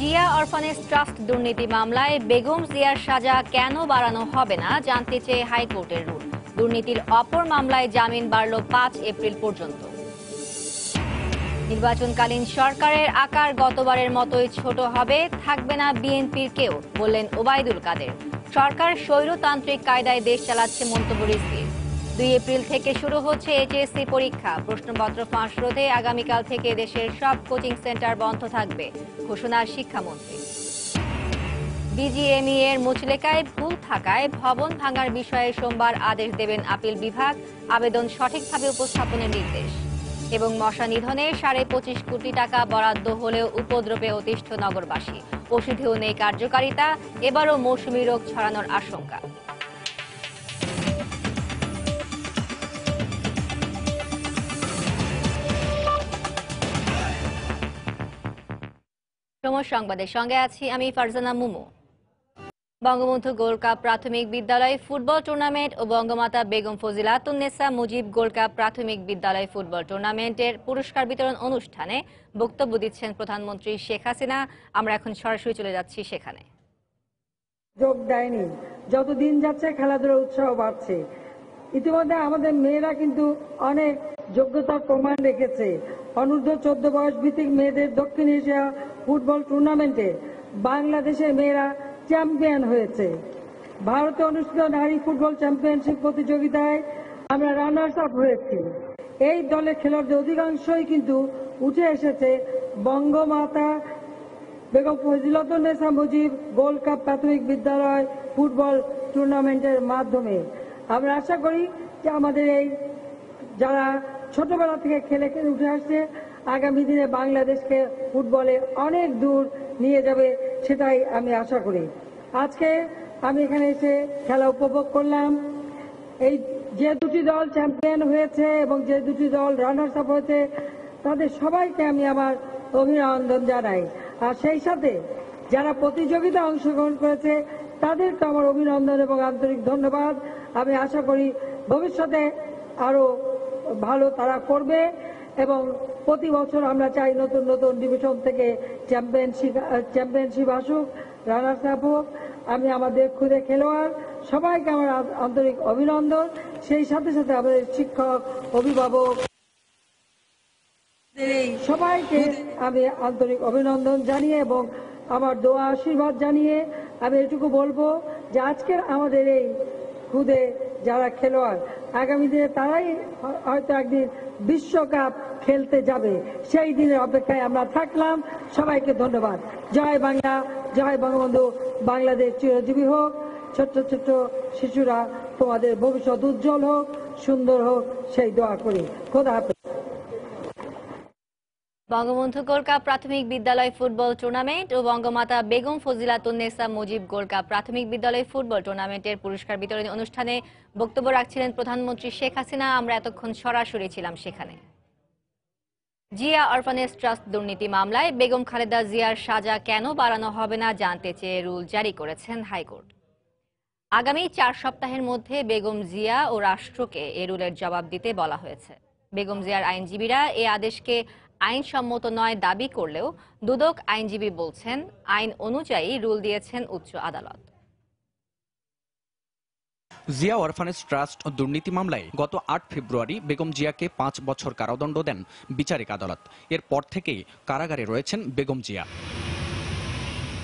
Zia orphanage trust দুর্নীতি মামলায় বেগম জিয়ার সাজা কেন বাড়ানো হবে না জানতে চেয়ে হাইকোর্টের রুল দুর্নীতির অপর মামলায় জামিন বাড়ল পাঁচ এপ্রিল পর্যন্ত নির্বাচনকালীন সরকারের আকার গতবারের মতোই ছোট হবে থাকবে না বিএনপির কেউ বললেন ওবায়দুল কাদের সরকার স্বৈরতান্ত্রিক কায়দায় দেশ চালাচ্ছে মন্তব্য রিজভির দুই এপ্রিল থেকে শুরু হচ্ছে এইচএসসি পরীক্ষা প্রশ্নপত্র ফাঁস রোধে আগামীকাল থেকে দেশের সব কোচিং সেন্টার বন্ধ থাকবে ঘোষণা শিক্ষামন্ত্রী বিজিএমইএ এর মুচলেকায় ভুল থাকায় ভবন ভাঙার বিষয়ে সোমবার আদেশ দেবেন আপিল বিভাগ আবেদন সঠিকভাবে উপস্থাপনের নির্দেশ এবং মশা নিধনে সাড়ে পঁচিশ কোটি টাকা বরাদ্দ হলেও উপদ্রবে অতিষ্ঠ নগরবাসী ওষুধেও নেই কার্যকারিতা এবারও মৌসুমী রোগ ছড়ানোর আশঙ্কা সময় সংবাদের সঙ্গে আছি আমি ফারজানা মুমু বঙ্গবন্ধু গোলকাপ প্রাথমিক বিদ্যালয় ফুটবল টুর্নামেন্ট ও বঙ্গমাতা বেগম ফজিলাতুন্নেসা মুজিব গোলকাপ প্রাথমিক বিদ্যালয় ফুটবল টুর্নামেন্টের পুরস্কার বিতরণ অনুষ্ঠানে বক্তব্য দিচ্ছেন প্রধানমন্ত্রী শেখ হাসিনা আমরা এখন সরাসরি চলে যাচ্ছি সেখানে যোগ দেয়নি যতদিন যাচ্ছে খেলাধুলার উৎসাহ বাড়ছে ইতিমধ্যে আমাদের মেয়েরা কিন্তু অনেক যোগ্যতার প্রমাণ রেখেছে অনূর্ধ্ব চোদ্দ বয়স ভিত্তিক মেয়েদের দক্ষিণ এশিয়া ফুটবল টুর্নামেন্টে বাংলাদেশের মেয়েরা চ্যাম্পিয়ন হয়েছে ভারতে অনুষ্ঠিত নারী ফুটবল চ্যাম্পিয়নশিপ প্রতিযোগিতায় আমরা রানার্স আপ হয়েছি এই দলের খেলোয়াড়দের অধিকাংশই কিন্তু উঠে এসেছে বঙ্গমাতা বেগম ফজিলতনেসা মুজিব গোল্ড কাপ প্রাথমিক বিদ্যালয় ফুটবল টুর্নামেন্টের মাধ্যমে আমরা আশা করি যে আমাদের এই যারা ছোটবেলা থেকে খেলে খেলে উঠে আসছে আগামী দিনে বাংলাদেশকে ফুটবলে অনেক দূর নিয়ে যাবে সেটাই আমি আশা করি আজকে আমি এখানে এসে খেলা উপভোগ করলাম এই যে দুটি দল চ্যাম্পিয়ন হয়েছে এবং যে দুটি দল রানার্স আপ হয়েছে তাদের সবাইকে আমি আমার অভিনন্দন জানাই আর সেই সাথে যারা প্রতিযোগিতা অংশগ্রহণ করেছে তাদেরকে আমার অভিনন্দন এবং আন্তরিক ধন্যবাদ আমি আশা করি ভবিষ্যতে আরও ভালো তারা করবে এবং প্রতি বছর আমরা চাই নতুন নতুন ডিভিশন থেকে চ্যাম্পিয়নশিপ চ্যাম্পিয়নশিপ আসুক রানার্স আপ হোক আমি আমাদের খুদে খেলোয়াড় সবাইকে আমার আন্তরিক অভিনন্দন সেই সাথে সাথে আমাদের শিক্ষক অভিভাবক সবাইকে আমি আন্তরিক অভিনন্দন জানিয়ে এবং আমার দোয়া আশীর্বাদ জানিয়ে আমি এটুকু বলবো যে আজকের আমাদের এই খুদে যারা খেলোয়াড় আগামী দিনে তারাই হয়তো একদিন বিশ্বকাপ খেলতে যাবে সেই দিনের অপেক্ষায় আমরা থাকলাম সবাইকে ধন্যবাদ জয় বাংলা জয় বঙ্গবন্ধু বাংলাদেশ চিরজীবী হোক ছোট্ট ছোট্ট শিশুরা তোমাদের ভবিষ্যৎ উজ্জ্বল হোক সুন্দর হোক সেই দোয়া করি খোদা হাফেজ বঙ্গবন্ধু গোলকাপ প্রাথমিক বিদ্যালয় ফুটবল টুর্নামেন্ট ও বঙ্গমাতা বেগম ফজিলাতুন্নেসা মুজিব গোলকাপ প্রাথমিক বিদ্যালয় ফুটবল টুর্নামেন্টের পুরস্কার বিতরণী অনুষ্ঠানে বক্তব্য রাখছিলেন প্রধানমন্ত্রী শেখ হাসিনা আমরা এতক্ষণ সরাসরি ছিলাম সেখানে জিয়া অরফানেজ ট্রাস্ট দুর্নীতি মামলায় বেগম খালেদা জিয়ার সাজা কেন বাড়ানো হবে না জানতে চেয়ে রুল জারি করেছেন হাইকোর্ট আগামী চার সপ্তাহের মধ্যে বেগম জিয়া ও রাষ্ট্রকে এ রুলের জবাব দিতে বলা হয়েছে বেগম জিয়ার আইনজীবীরা এ আদেশকে আইনসম্মত নয় দাবি করলেও দুদক আইনজীবী বলছেন আইন অনুযায়ী রুল দিয়েছেন উচ্চ আদালত জিয়া অরফানেজ ট্রাস্ট দুর্নীতি মামলায় গত আট ফেব্রুয়ারি বেগম জিয়াকে পাঁচ বছর কারাদণ্ড দেন বিচারিক আদালত এরপর থেকেই কারাগারে রয়েছেন বেগম জিয়া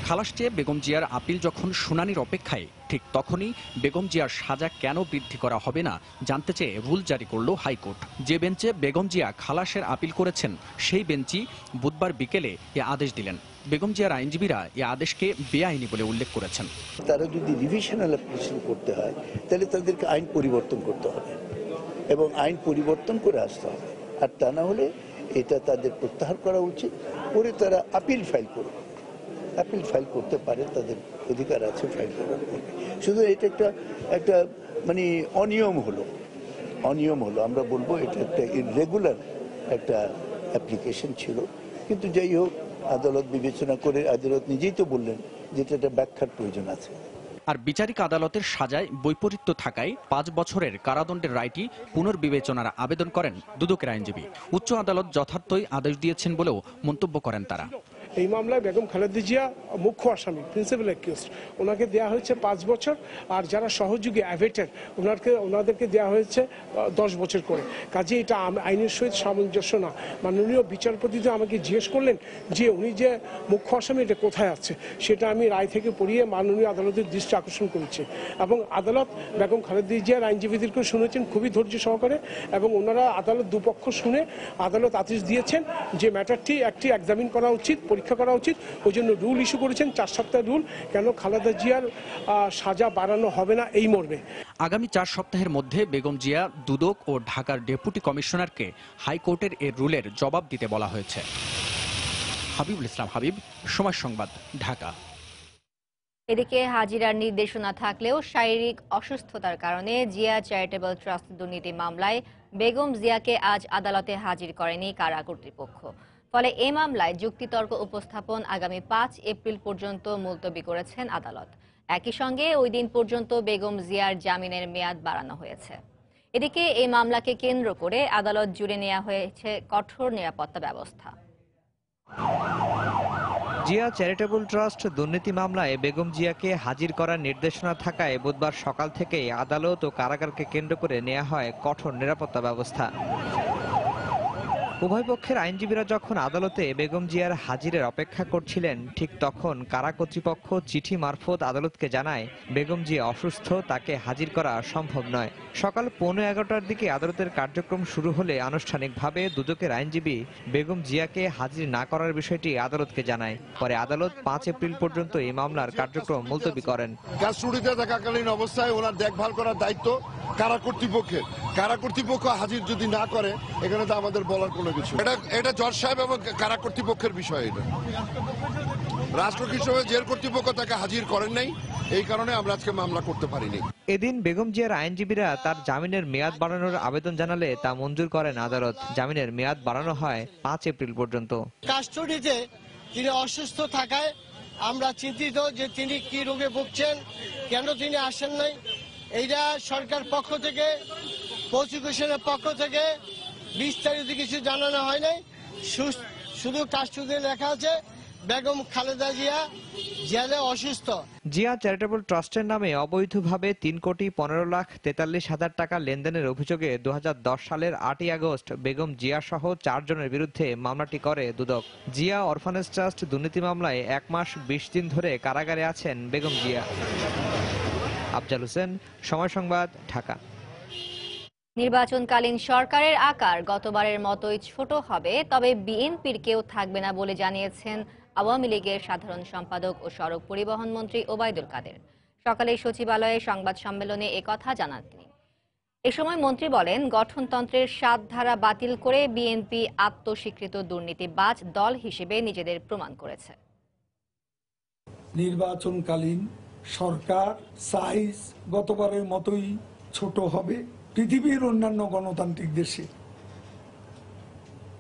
খালাস চেয়ে বেগম জিয়ার আপিল যখন শুনানির অপেক্ষায় ঠিক তখনই বেগম জিয়ার সাজা কেন বৃদ্ধি করা হবে না জানতে চেয়ে রুল জারি করল হাইকোর্ট যে বেঞ্চে বেগম জিয়া খালাসের আপিল করেছেন সেই বেঞ্চই বুধবার বিকেলে এ আদেশ দিলেন বেগম জিয়ার আইনজীবীরা এ আদেশকে বেআইনি বলে উল্লেখ করেছেন তারা যদি রিভিশনাল অ্যাপ্লিকেশন করতে হয় তাহলে তাদেরকে আইন পরিবর্তন করতে হবে এবং আইন পরিবর্তন করে আসতে হবে আর তা না হলে এটা তাদের প্রত্যাহার করা উচিত করে তারা আপিল ফাইল করবে অ্যাপিল ফাইল করতে পারে তাদের অধিকার আছে ফাইল করার শুধু এটা একটা একটা মানে অনিয়ম হলো অনিয়ম হলো আমরা বলবো এটা একটা ইরেগুলার একটা অ্যাপ্লিকেশন ছিল কিন্তু যাই হোক আদালত বিবেচনা করে আদালত নিজেই তো বললেন যেটা একটা ব্যাখ্যার প্রয়োজন আছে আর বিচারিক আদালতের সাজায় বৈপরীত্য থাকায় পাঁচ বছরের কারাদণ্ডের রায়টি পুনর্বিবেচনার আবেদন করেন দুদকের আইনজীবী উচ্চ আদালত যথার্থই আদেশ দিয়েছেন বলেও মন্তব্য করেন তারা এই মামলায় বেগম খালেদা জিয়া মুখ্য আসামি প্রিন্সিপাল অ্যাকিউজড ওনাকে দেওয়া হয়েছে পাঁচ বছর আর যারা সহযোগী অ্যাভেটার ওনাকে ওনাদেরকে দেওয়া হয়েছে দশ বছর করে কাজে এটা আইনের সহিত সামঞ্জস্য না মাননীয় বিচারপতি তো আমাকে জিজ্ঞেস করলেন যে উনি যে মুখ্য আসামি এটা কোথায় আছে সেটা আমি রায় থেকে পড়িয়ে মাননীয় আদালতের দৃষ্টি আকর্ষণ করেছি এবং আদালত বেগম খালেদা জিয়ার আইনজীবীদেরকে শুনেছেন খুবই ধৈর্য সহকারে এবং ওনারা আদালত দুপক্ষ শুনে আদালত আদেশ দিয়েছেন যে ম্যাটারটি একটি এক্সামিন করা উচিত পরীক্ষা পরীক্ষা করা উচিত ওই জন্য রুল ইস্যু করেছেন চার সপ্তাহের রুল কেন খালেদা জিয়ার সাজা বাড়ানো হবে না এই মর্মে আগামী চার সপ্তাহের মধ্যে বেগম জিয়া দুদক ও ঢাকার ডেপুটি কমিশনারকে হাইকোর্টের এ রুলের জবাব দিতে বলা হয়েছে হাবিবুল ইসলাম হাবিব সময় সংবাদ ঢাকা এদিকে হাজিরার নির্দেশনা থাকলেও শারীরিক অসুস্থতার কারণে জিয়া চ্যারিটেবল ট্রাস্ট দুর্নীতি মামলায় বেগম জিয়াকে আজ আদালতে হাজির করেনি কারা কর্তৃপক্ষ ফলে এ মামলায় যুক্তিতর্ক উপস্থাপন আগামী পাঁচ এপ্রিল পর্যন্ত মুলতবি করেছেন আদালত একই সঙ্গে ওই দিন পর্যন্ত বেগম জিয়ার জামিনের মেয়াদ বাড়ানো হয়েছে এদিকে এই মামলাকে কেন্দ্র করে আদালত জুড়ে নেওয়া হয়েছে কঠোর নিরাপত্তা ব্যবস্থা জিয়া চ্যারিটেবল ট্রাস্ট দুর্নীতি মামলায় বেগম জিয়াকে হাজির করার নির্দেশনা থাকায় বুধবার সকাল থেকেই আদালত ও কারাগারকে কেন্দ্র করে নেওয়া হয় কঠোর নিরাপত্তা ব্যবস্থা উভয় পক্ষের আইনজীবীরা যখন আদালতে বেগম জিয়ার হাজিরের অপেক্ষা করছিলেন ঠিক তখন কারা কর্তৃপক্ষ চিঠি মারফত আদালতকে জানায় বেগম জিয়া অসুস্থ তাকে হাজির করা সম্ভব নয় সকাল পৌনে এগারোটার দিকে আদালতের কার্যক্রম শুরু হলে আনুষ্ঠানিকভাবে দুদকের আইনজীবী বেগম জিয়াকে হাজির না করার বিষয়টি আদালতকে জানায় পরে আদালত পাঁচ এপ্রিল পর্যন্ত এই মামলার কার্যক্রম মুলতবি করেন কাজ থাকাকালীন অবস্থায় ওনার দেখভাল করার দায়িত্ব কারা কর্তৃপক্ষের কারা কর্তৃপক্ষ হাজির যদি না করে এখানে তো আমাদের বলার কোনো কিছু এটা এটা জজ সাহেব এবং কারা কর্তৃপক্ষের বিষয় এটা রাষ্ট্রকৃষ জেল কর্তৃপক্ষ তাকে হাজির করেন নাই এই কারণে আমরা আজকে মামলা করতে পারিনি এদিন বেগম জিয়ার আইনজীবীরা তার জামিনের মেয়াদ বাড়ানোর আবেদন জানালে তা মঞ্জুর করেন আদালত জামিনের মেয়াদ বাড়ানো হয় পাঁচ এপ্রিল পর্যন্ত কাস্টডিতে তিনি অসুস্থ থাকায় আমরা চিন্তিত যে তিনি কি রোগে ভুগছেন কেন তিনি আসেন নাই এইটা সরকার পক্ষ থেকে প্রসিকিউশনের পক্ষ থেকে বিস্তারিত কিছু জানানো হয় নাই শুধু ট্রাস্টুতে লেখা আছে বেগম খালেদা জিয়া জেলে অসুস্থ জিয়া চ্যারিটেবল ট্রাস্টের নামে অবৈধভাবে তিন কোটি পনেরো লাখ তেতাল্লিশ হাজার টাকা লেনদেনের অভিযোগে দু সালের আটই আগস্ট বেগম জিয়া সহ চারজনের বিরুদ্ধে মামলাটি করে দুদক জিয়া অরফানেজ ট্রাস্ট দুর্নীতি মামলায় এক মাস বিশ দিন ধরে কারাগারে আছেন বেগম জিয়া আফজাল হোসেন সময় সংবাদ ঢাকা নির্বাচনকালীন সরকারের আকার গতবারের মতোই ছোট হবে তবে বিএনপির কেউ থাকবে না বলে জানিয়েছেন আওয়ামী লীগের সাধারণ সম্পাদক ও সড়ক পরিবহন মন্ত্রী ওবায়দুল কাদের সকালে সচিবালয়ে সংবাদ সম্মেলনে একথা জানান তিনি এ সময় মন্ত্রী বলেন গঠনতন্ত্রের সাত ধারা বাতিল করে বিএনপি আত্মস্বীকৃত দুর্নীতিবাজ দল হিসেবে নিজেদের প্রমাণ করেছে নির্বাচনকালীন সরকার সাইজ গতবারের মতোই ছোট হবে পৃথিবীর অন্যান্য গণতান্ত্রিক দেশে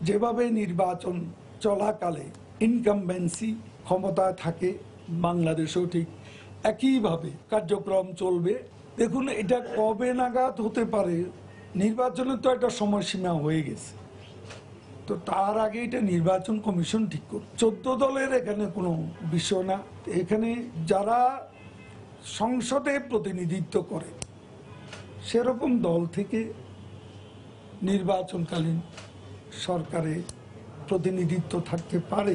যেভাবে নির্বাচন চলাকালে ইনকামবেন্সি ক্ষমতায় থাকে বাংলাদেশেও ঠিক একইভাবে কার্যক্রম চলবে দেখুন এটা কবে নাগাদ হতে পারে নির্বাচনের তো একটা সময়সীমা হয়ে গেছে তো তার আগে এটা নির্বাচন কমিশন ঠিক করবে চোদ্দ দলের এখানে কোনো বিষয় না এখানে যারা সংসদে প্রতিনিধিত্ব করে সেরকম দল থেকে নির্বাচনকালীন সরকারে প্রতিনিধিত্ব থাকতে পারে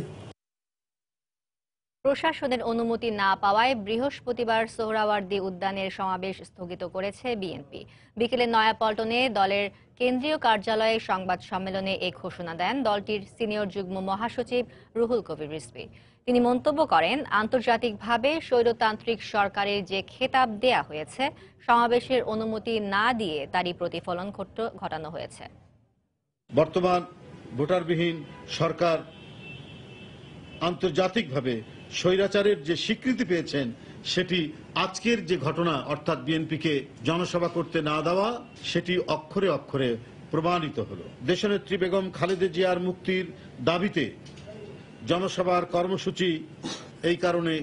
প্রশাসনের অনুমতি না পাওয়ায় বৃহস্পতিবার সোহরাওয়ার্দি উদ্যানের সমাবেশ স্থগিত করেছে বিএনপি বিকেলে নয়াপল্টনে দলের কেন্দ্রীয় কার্যালয়ে সংবাদ সম্মেলনে এ ঘোষণা দেন দলটির সিনিয়র যুগ্ম মহাসচিব রুহুল কবির রিসপি তিনি মন্তব্য করেন আন্তর্জাতিকভাবে স্বৈরতান্ত্রিক সরকারের যে খেতাব দেয়া হয়েছে সমাবেশের অনুমতি না দিয়ে তারই প্রতিফলন ঘটানো হয়েছে বর্তমান ভোটারবিহীন সরকার আন্তর্জাতিকভাবে স্বৈরাচারের যে স্বীকৃতি পেয়েছেন সেটি আজকের যে ঘটনা অর্থাৎ বিএনপিকে জনসভা করতে না দেওয়া সেটি অক্ষরে অক্ষরে প্রমাণিত হল দেশনেত্রী বেগম খালেদে জিয়ার মুক্তির দাবিতে জনসভার কর্মসূচি এই কারণে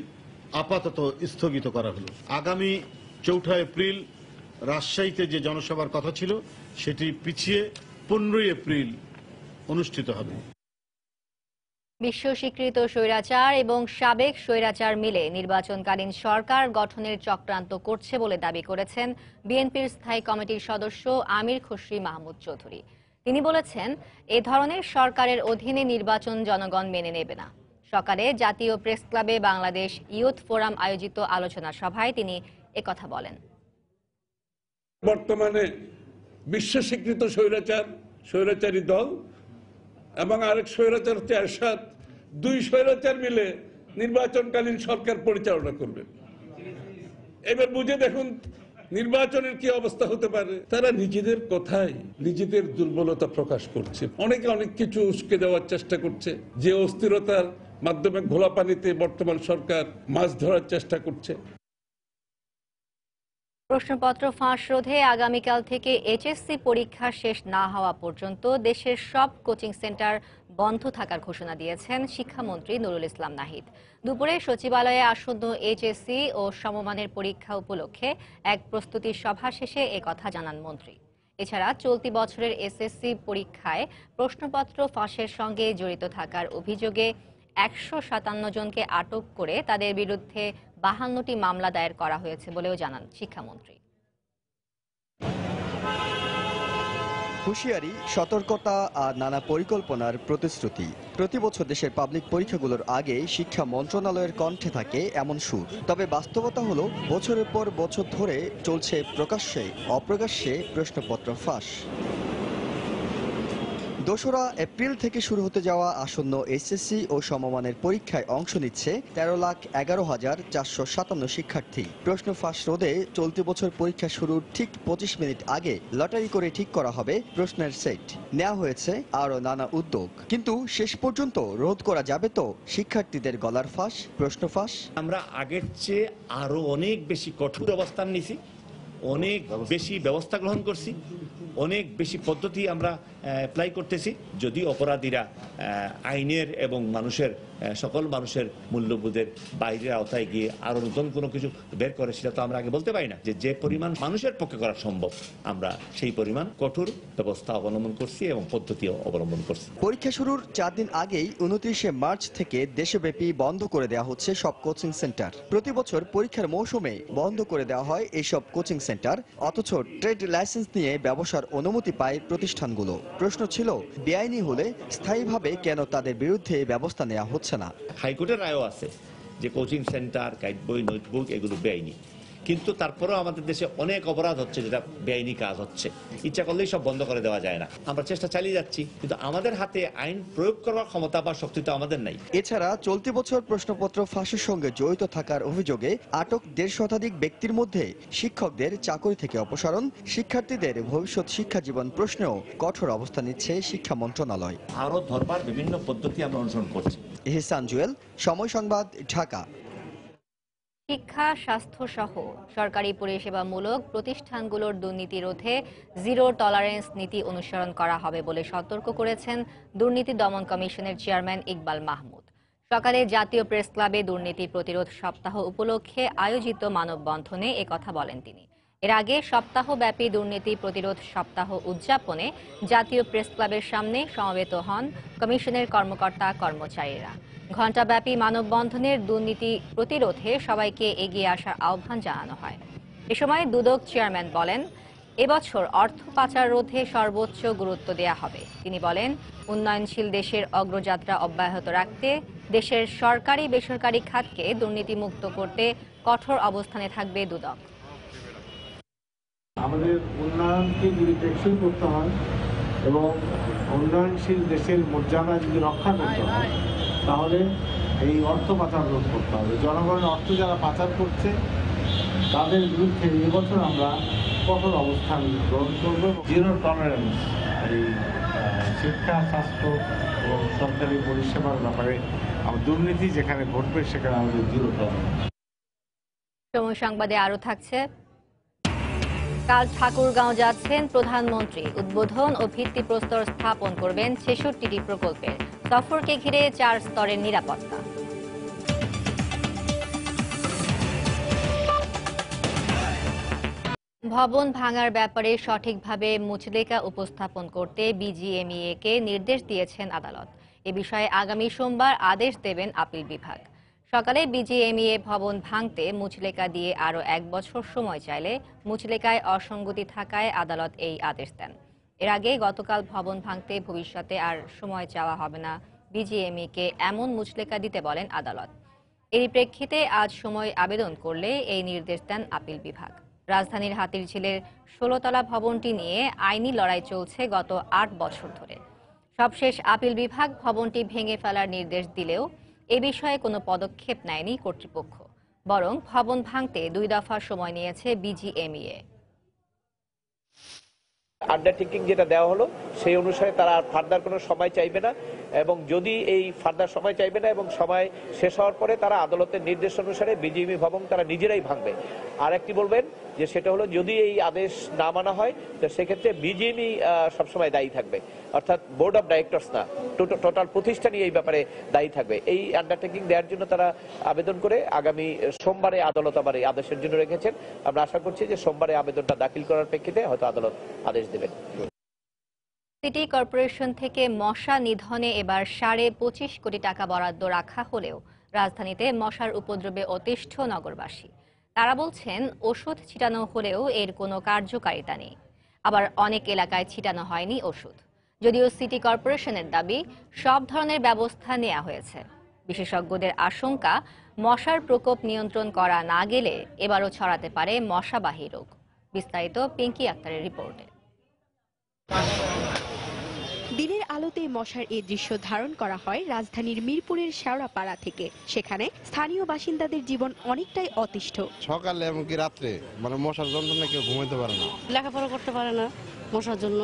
আপাতত স্থগিত করা হলো আগামী চৌঠা এপ্রিল রাজশাহীতে যে জনসভার কথা ছিল সেটি পিছিয়ে পনেরোই এপ্রিল অনুষ্ঠিত হবে বিশ্ব স্বীকৃত স্বৈরাচার এবং সাবেক স্বৈরাচার মিলে নির্বাচনকালীন সরকার গঠনের চক্রান্ত করছে বলে দাবি করেছেন বিএনপির স্থায়ী কমিটির সদস্য আমির খুশরি মাহমুদ চৌধুরী তিনি বলেছেন এ ধরনের সরকারের অধীনে নির্বাচন জনগণ মেনে নেবে না সকালে জাতীয় প্রেস ক্লাবে বাংলাদেশ ইউথ ফোরাম আয়োজিত আলোচনা সভায় তিনি একথা বলেন বর্তমানে বিশ্ব স্বীকৃত স্বৈরাচার স্বৈরাচারী দল এবং আরেক স্বৈরাচার হচ্ছে এরশাদ দুই স্বৈরাচার মিলে নির্বাচনকালীন সরকার পরিচালনা করবে এবার বুঝে দেখুন নির্বাচনের কি অবস্থা হতে পারে তারা নিজেদের কথাই নিজেদের দুর্বলতা প্রকাশ করছে অনেকে অনেক কিছু উস্কে দেওয়ার চেষ্টা করছে যে অস্থিরতার মাধ্যমে ঘোলা পানিতে বর্তমান সরকার মাছ ধরার চেষ্টা করছে প্রশ্নপত্র ফাঁস রোধে আগামীকাল থেকে এইচএসসি পরীক্ষা শেষ না হওয়া পর্যন্ত দেশের সব কোচিং সেন্টার বন্ধ থাকার ঘোষণা দিয়েছেন শিক্ষামন্ত্রী নুরুল ইসলাম নাহিদ দুপুরে সচিবালয়ে আসন্ন এইচএসসি ও সমমানের পরীক্ষা উপলক্ষে এক প্রস্তুতি সভা শেষে কথা জানান মন্ত্রী এছাড়া চলতি বছরের এসএসসি পরীক্ষায় প্রশ্নপত্র ফাঁসের সঙ্গে জড়িত থাকার অভিযোগে একশো সাতান্ন জনকে আটক করে তাদের বিরুদ্ধে বাহান্নটি মামলা দায়ের করা হয়েছে বলেও জানান শিক্ষামন্ত্রী হুঁশিয়ারি সতর্কতা আর নানা পরিকল্পনার প্রতিশ্রুতি প্রতি বছর দেশের পাবলিক পরীক্ষাগুলোর আগে শিক্ষা মন্ত্রণালয়ের কণ্ঠে থাকে এমন সুর তবে বাস্তবতা হলো বছরের পর বছর ধরে চলছে প্রকাশ্যে অপ্রকাশ্যে প্রশ্নপত্র ফাঁস দোসরা এপ্রিল থেকে শুরু হতে যাওয়া আসন্ন এসএসসি ও সমমানের পরীক্ষায় অংশ নিচ্ছে তেরো লাখ এগারো হাজার চারশো সাতান্ন শিক্ষার্থী প্রশ্ন ফাঁস রোধে চলতি বছর পরীক্ষা শুরুর ঠিক পঁচিশ মিনিট আগে লটারি করে ঠিক করা হবে প্রশ্নের সেট নেওয়া হয়েছে আরও নানা উদ্যোগ কিন্তু শেষ পর্যন্ত রোধ করা যাবে তো শিক্ষার্থীদের গলার ফাঁস প্রশ্ন ফাঁস আমরা আগের চেয়ে আরও অনেক বেশি কঠোর অবস্থান নিছি অনেক বেশি ব্যবস্থা গ্রহণ করছি অনেক বেশি পদ্ধতি আমরা অ্যাপ্লাই করতেছি যদি অপরাধীরা আইনের এবং মানুষের সকল মানুষের মূল্যবোধের বাইরের আওতায় গিয়ে আরও নতুন কোনো কিছু বের করে সেটা তো আমরা আগে বলতে পারি না যে যে পরিমাণ মানুষের পক্ষে করা সম্ভব আমরা সেই পরিমাণ কঠোর ব্যবস্থা অবলম্বন করছি এবং পদ্ধতিও অবলম্বন করছি পরীক্ষা শুরুর চার দিন আগেই উনত্রিশে মার্চ থেকে দেশব্যাপী বন্ধ করে দেওয়া হচ্ছে সব কোচিং সেন্টার প্রতি বছর পরীক্ষার মৌসুমে বন্ধ করে দেওয়া হয় এইসব কোচিং সেন্টার অথচ ট্রেড লাইসেন্স নিয়ে ব্যবসার অনুমতি পায় প্রতিষ্ঠানগুলো প্রশ্ন ছিল বেআইনি হলে স্থায়ীভাবে কেন তাদের বিরুদ্ধে ব্যবস্থা নেওয়া হচ্ছে না হাইকোর্টের রায়ও আছে যে কোচিং সেন্টার গাইড বই নোটবুক এগুলো বেআইনি কিন্তু তারপরেও আমাদের দেশে অনেক অপরাধ হচ্ছে যেটা বেআইনি কাজ হচ্ছে ইচ্ছা করলেই সব বন্ধ করে দেওয়া যায় না আমরা চেষ্টা চালিয়ে যাচ্ছি কিন্তু আমাদের হাতে আইন প্রয়োগ করার ক্ষমতা বা শক্তি তো আমাদের নাই এছাড়া চলতি বছর প্রশ্নপত্র ফাঁসের সঙ্গে জড়িত থাকার অভিযোগে আটক দেড় শতাধিক ব্যক্তির মধ্যে শিক্ষকদের চাকরি থেকে অপসারণ শিক্ষার্থীদের ভবিষ্যৎ শিক্ষা জীবন প্রশ্নেও কঠোর অবস্থা নিচ্ছে শিক্ষা মন্ত্রণালয় আরো ধরবার বিভিন্ন পদ্ধতি আমরা অনুসরণ করছি এহসান জুয়েল সময় সংবাদ ঢাকা শিক্ষা স্বাস্থ্যসহ সরকারি পরিষেবামূলক প্রতিষ্ঠানগুলোর দুর্নীতি রোধে জিরো টলারেন্স নীতি অনুসরণ করা হবে বলে সতর্ক করেছেন দুর্নীতি দমন কমিশনের চেয়ারম্যান ইকবাল মাহমুদ সকালে জাতীয় প্রেস ক্লাবে দুর্নীতি প্রতিরোধ সপ্তাহ উপলক্ষে আয়োজিত মানববন্ধনে কথা বলেন তিনি এর আগে সপ্তাহব্যাপী দুর্নীতি প্রতিরোধ সপ্তাহ উদযাপনে জাতীয় প্রেস ক্লাবের সামনে সমবেত হন কমিশনের কর্মকর্তা কর্মচারীরা ঘণ্টাব্যাপী মানববন্ধনের দুর্নীতি প্রতিরোধে সবাইকে এগিয়ে আসার আহ্বান জানানো হয় এ সময় দুদক চেয়ারম্যান বলেন এবছর অর্থ পাচার রোধে সর্বোচ্চ গুরুত্ব দেয়া হবে তিনি বলেন উন্নয়নশীল দেশের অগ্রযাত্রা অব্যাহত রাখতে দেশের সরকারি বেসরকারি খাতকে দুর্নীতিমুক্ত করতে কঠোর অবস্থানে থাকবে দুদক আমাদের উন্নয়নকে যদি টেকসই করতে হয় এবং উন্নয়নশীল দেশের মর্যাদা যদি রক্ষা করতে হয় তাহলে এই অর্থ পাচার রোধ করতে হবে জনগণের অর্থ যারা পাচার করছে তাদের বিরুদ্ধে এবছর আমরা কঠোর অবস্থান গ্রহণ করব জিরো টলারেন্স এই শিক্ষা স্বাস্থ্য এবং সরকারি পরিষেবার ব্যাপারে দুর্নীতি যেখানে ঘটবে সেখানে আমাদের জিরো টলারেন্স সময় সংবাদে আরও থাকছে কাল ঠাকুরগাঁও যাচ্ছেন প্রধানমন্ত্রী উদ্বোধন ও ভিত্তিপ্রস্তর স্থাপন করবেন ছেষট্টিটি প্রকল্পের সফরকে ঘিরে চার স্তরের নিরাপত্তা ভবন ভাঙার ব্যাপারে সঠিকভাবে মুচলেকা উপস্থাপন করতে বিজিএমইএ কে নির্দেশ দিয়েছেন আদালত এ বিষয়ে আগামী সোমবার আদেশ দেবেন আপিল বিভাগ সকালে বিজিএমইএ ভবন ভাঙতে মুচলেকা দিয়ে আরও এক বছর সময় চাইলে মুচলেকায় অসঙ্গতি থাকায় আদালত এই আদেশ দেন এর আগে গতকাল ভবন ভাঙতে ভবিষ্যতে আর সময় চাওয়া হবে না বিজিএমইকে এমন মুচলেকা দিতে বলেন আদালত এরই প্রেক্ষিতে আজ সময় আবেদন করলে এই নির্দেশ দেন আপিল বিভাগ রাজধানীর হাতির ঝিলের ষোলোতলা ভবনটি নিয়ে আইনি লড়াই চলছে গত আট বছর ধরে সবশেষ আপিল বিভাগ ভবনটি ভেঙে ফেলার নির্দেশ দিলেও এ বিষয়ে কোনো পদক্ষেপ নেয়নি কর্তৃপক্ষ বরং ভবন ভাঙতে দুই দফা সময় নিয়েছে বিজিএমইএ আন্ডারটেকিং যেটা দেওয়া হলো সেই অনুসারে তারা আর ফার্দার কোনো সময় চাইবে না এবং যদি এই ফার্দার সময় চাইবে না এবং সময় শেষ হওয়ার পরে তারা আদালতের নির্দেশ অনুসারে বিজিবি ভবন তারা নিজেরাই ভাঙবে আর একটি বলবেন যে সেটা হলো যদি এই আদেশ না মানা হয় তো সেক্ষেত্রে বিজিবি সবসময় দায়ী থাকবে অর্থাৎ বোর্ড অফ ডাইরেক্টর্স না টোটাল প্রতিষ্ঠানই এই ব্যাপারে দায়ী থাকবে এই আন্ডারটেকিং দেওয়ার জন্য তারা আবেদন করে আগামী সোমবারে আদালত আবার এই আদেশের জন্য রেখেছেন আমরা আশা করছি যে সোমবারে আবেদনটা দাখিল করার প্রেক্ষিতে হয়তো আদালত আদেশ দেবেন সিটি কর্পোরেশন থেকে মশা নিধনে এবার সাড়ে পঁচিশ কোটি টাকা বরাদ্দ রাখা হলেও রাজধানীতে মশার উপদ্রবে অতিষ্ঠ নগরবাসী তারা বলছেন ওষুধ ছিটানো হলেও এর কোনো কার্যকারিতা নেই আবার অনেক এলাকায় ছিটানো হয়নি ওষুধ যদিও সিটি কর্পোরেশনের দাবি সব ধরনের ব্যবস্থা নেওয়া হয়েছে বিশেষজ্ঞদের আশঙ্কা মশার প্রকোপ নিয়ন্ত্রণ করা না গেলে এবারও ছড়াতে পারে মশাবাহী রোগ বিস্তারিত পিঙ্কি আক্তারের রিপোর্টে দিনের আলোতে মশার এই দৃশ্য ধারণ করা হয় রাজধানীর মিরপুরের শ্যাওড়াপাড়া থেকে সেখানে স্থানীয় বাসিন্দাদের জীবন অনেকটাই অতিষ্ঠ সকালে এমনকি রাত্রে মানে মশার যন্ত্রণা কেউ ঘুমাইতে পারে না লেখাপড়া করতে পারে না মশার জন্য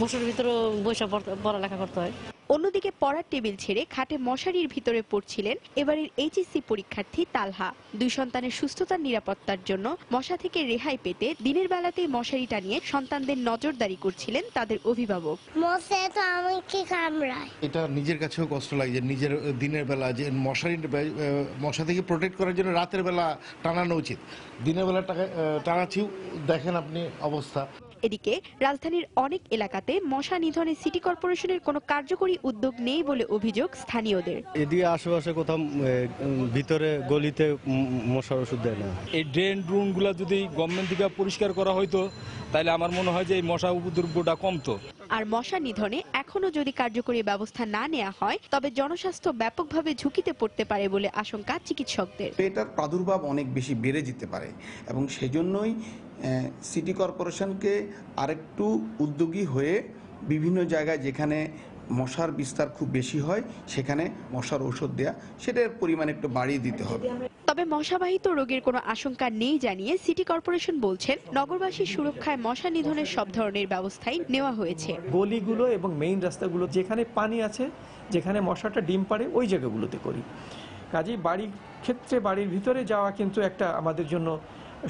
মশার ভিতরে বৈশা পড়ালেখা করতে হয় অন্যদিকে পড়ার টেবিল ছেড়ে খাটে মশারির ভিতরে পড়ছিলেন এবারের এইচএসসি পরীক্ষার্থী তালহা দুই সন্তানের সুস্থতার নিরাপত্তার জন্য মশা থেকে রেহাই পেতে দিনের বেলাতেই মশারি টানিয়ে সন্তানদের নজরদারি করছিলেন তাদের অভিভাবক মশা তো আমাকে কামড়ায় এটা নিজের কাছেও কষ্ট লাগে নিজের দিনের বেলা যে মশারি মশা থেকে প্রোটেক্ট করার জন্য রাতের বেলা টানানো উচিত দিনের বেলা টানাছিও দেখেন আপনি অবস্থা এদিকে রাজধানীর অনেক এলাকাতে মশা নিধনে সিটি কর্পোরেশনের কোনো কার্যকরী উদ্যোগ নেই বলে অভিযোগ স্থানীয়দের এদিকে আশেপাশে কোথাও ভিতরে গলিতে মশার ওষুধ দেয় না এই ড্রেন ড্রুনগুলো যদি গভর্নমেন্ট থেকে পরিষ্কার করা হয়তো তাহলে আমার মনে হয় যে এই মশা উপদ্রবটা কমতো আর মশা নিধনে এখনও যদি কার্যকরী ব্যবস্থা না নেওয়া হয় তবে জনস্বাস্থ্য ব্যাপকভাবে ঝুঁকিতে পড়তে পারে বলে আশঙ্কা চিকিৎসকদের এটার প্রাদুর্ভাব অনেক বেশি বেড়ে যেতে পারে এবং সেজন্যই সিটি কর্পোরেশনকে আরেকটু উদ্যোগী হয়ে বিভিন্ন জায়গায় যেখানে মশার বিস্তার খুব বেশি হয় সেখানে মশার ওষুধ দেয়া সেটার পরিমাণ একটু বাড়িয়ে দিতে হবে তবে মশাবাহিত রোগের কোনো আশঙ্কা নেই জানিয়ে সিটি কর্পোরেশন বলছেন নগরবাসীর সুরক্ষায় মশা নিধনের সব ধরনের ব্যবস্থাই নেওয়া হয়েছে গলিগুলো এবং মেইন রাস্তাগুলো যেখানে পানি আছে যেখানে মশাটা ডিম পারে ওই জায়গাগুলোতে করি কাজেই বাড়ির ক্ষেত্রে বাড়ির ভিতরে যাওয়া কিন্তু একটা আমাদের জন্য